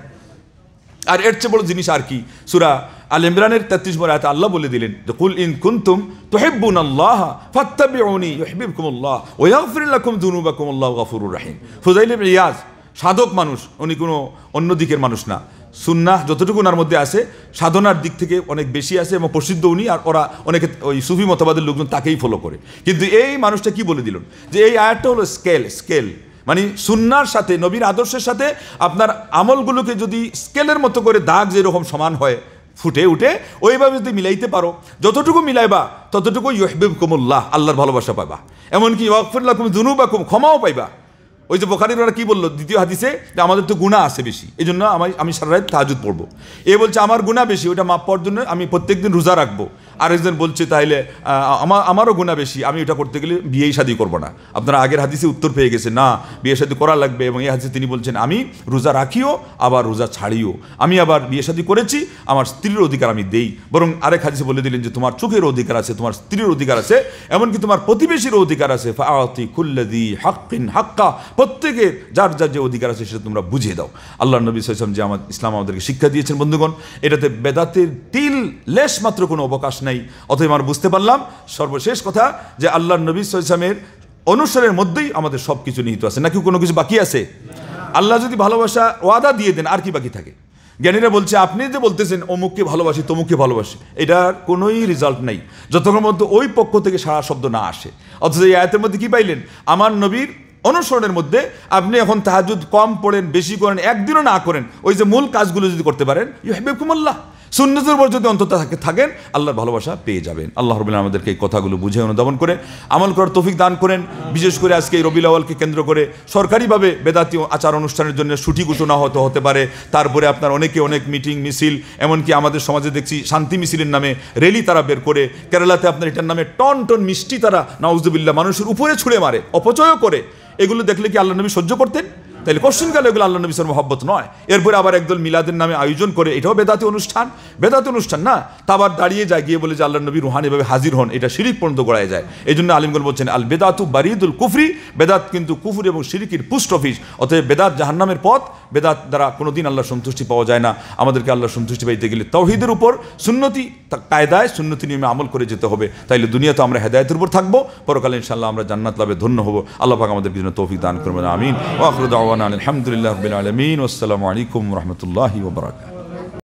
আর এর চেয়ে বড় জিনিস আর কি সুরা আল ইমরানের তেত্রিশ বর আয়তে আল্লাহ বলে দিলেন যে কুল ইন কুন্তুম তোহেবুন আল্লাহ ফাত্তাবিউনি ইহবিব কুমুল্লাহ ওয়াগফিরুল্লাহ কুম বা কুমুল্লাহ গাফুরুর রাহিম ফুজাইল রিয়াজ সাধক মানুষ উনি কোনো অন্য দিকের মানুষ না সুন্নাহ যতটুকু ওনার মধ্যে আছে সাধনার দিক থেকে অনেক বেশি আছে এবং প্রসিদ্ধ উনি আর ওরা অনেকে ওই সুফি মতবাদের লোকজন তাকেই ফলো করে কিন্তু এই মানুষটা কি বলে দিল যে এই আয়াতটা হলো স্কেল স্কেল মানে সুন্নার সাথে নবীর আদর্শের সাথে আপনার আমলগুলোকে যদি স্কেলের মতো করে দাগ যেরকম সমান হয় ফুটে উঠে ওইভাবে যদি মিলাইতে পারো যতটুকু মিলাইবা ততটুকু ইহবিব কুমুল্লাহ আল্লাহর ভালোবাসা পাবা এমনকি ওয়াকফুল্লাহ কুম দুনু বা কুম ক্ষমাও পাইবা ওই যে বোখারিরা কি বললো দ্বিতীয় হাদিসে যে আমাদের তো গুণা আছে বেশি এই জন্য আমি আমি সারা রাত তাহাজুদ পড়বো এ বলছে আমার গুণা বেশি ওটা মাপ পাওয়ার জন্য আমি প্রত্যেকদিন রোজা রাখবো আরেকজন বলছে তাইলে আমার আমারও গুণা বেশি আমি ওটা করতে গেলে বিয়েই শাদি করবো না আপনারা আগের হাদিসে উত্তর পেয়ে গেছে না বিয়ে শাদি করা লাগবে এবং এই হাদিসে তিনি বলছেন আমি রোজা রাখিও আবার রোজা ছাড়িও আমি আবার বিয়ে শাদি করেছি আমার স্ত্রীর অধিকার আমি দেই বরং আরেক হাদিসে বলে দিলেন যে তোমার চোখের অধিকার আছে তোমার স্ত্রীর অধিকার আছে এমনকি তোমার প্রতিবেশীর অধিকার আছে ফাওয়াতি খুল্লাদি হাক্কিন হাক্কা প্রত্যেকের যার যার যে অধিকার আছে সেটা তোমরা বুঝিয়ে দাও আল্লাহ নবী সাইসাম যে আমার ইসলাম আমাদেরকে শিক্ষা দিয়েছেন বন্ধুগণ এটাতে বেদাতের তিল লেশ মাত্র কোনো অবকাশ নাই অতএব আমরা বুঝতে পারলাম সর্বশেষ কথা যে আল্লাহ নবী ইসলামের অনুসারের মধ্যেই আমাদের সব কিছু নিহিত আছে নাকি কোনো কিছু বাকি আছে আল্লাহ যদি ভালোবাসা ওয়াদা দিয়ে দেন আর কি বাকি থাকে জ্ঞানীরা বলছে আপনি যে বলতেছেন অমুককে ভালোবাসি তমুককে ভালোবাসি এটার কোনোই রেজাল্ট নাই যতক্ষণ মধ্যে ওই পক্ষ থেকে সারা শব্দ না আসে অথচ এই আয়তের মধ্যে কি পাইলেন আমার নবীর অনুসরণের মধ্যে আপনি এখন তাহাজুদ কম পড়েন বেশি করেন একদিনও না করেন ওই যে মূল কাজগুলো যদি করতে পারেন ইউ হ্যাভ কুমল্লাহ সুন্নতের উপর যদি অন্তত থাকে থাকেন আল্লাহর ভালোবাসা পেয়ে যাবেন আল্লাহ রবিল্লা আমাদেরকে এই কথাগুলো বুঝে অনুধাবন করে আমল করার তৌফিক দান করেন বিশেষ করে আজকে এই রবিল আওয়ালকে কেন্দ্র করে সরকারিভাবে বেদাতীয় আচার অনুষ্ঠানের জন্য ছুটি ঘোষণা হতে হতে পারে তারপরে আপনার অনেকে অনেক মিটিং মিছিল এমনকি আমাদের সমাজে দেখছি শান্তি মিছিলের নামে রেলি তারা বের করে কেরালাতে আপনার এটার নামে টন টন মিষ্টি তারা নাউজুবিল্লা মানুষের উপরে ছুঁড়ে মারে অপচয়ও করে এগুলো দেখলে কি আল্লাহ নবী সহ্য করতেন তাহলে কোশ্চেনকালে এগুলো আল্লাহ নবীর মহব্বত নয় এরপরে আবার একদল মিলাদের নামে আয়োজন করে এটাও বেদাতি অনুষ্ঠান বেদাতি অনুষ্ঠান না তা আবার দাঁড়িয়ে যায় গিয়ে বলে যে আল্লাহ নবী রুহান এভাবে হাজির হন এটা শিরিক পর্যন্ত গড়ায় যায় এই জন্য আলিমগুল বলছেন আল বেদাতু বারিদুল কুফরি বেদাত কিন্তু কুফুরি এবং শিরিকির পুস্ট অফিস অথবা বেদাত জাহান্নামের পথ বেদাত দ্বারা কোনোদিন আল্লাহ সন্তুষ্টি পাওয়া যায় না আমাদেরকে আল্লাহ সন্তুষ্টি পাইতে গেলে তৌহিদের উপর সুন্নতি কায়দায় সুন্নতি নিয়মে আমল করে যেতে হবে তাইলে দুনিয়া তো আমরা হেদায়তের উপর থাকবো পরকালে ইনশাল্লাহ আমরা জান্নাত লাভে ধন্য হবো আল্লাহ পাক আমাদের জন্য তৌফিক দান করবেন আমিন ও ওয়াখরুদ دعوانا الحمد لله رب العالمين والسلام عليكم ورحمة الله وبركاته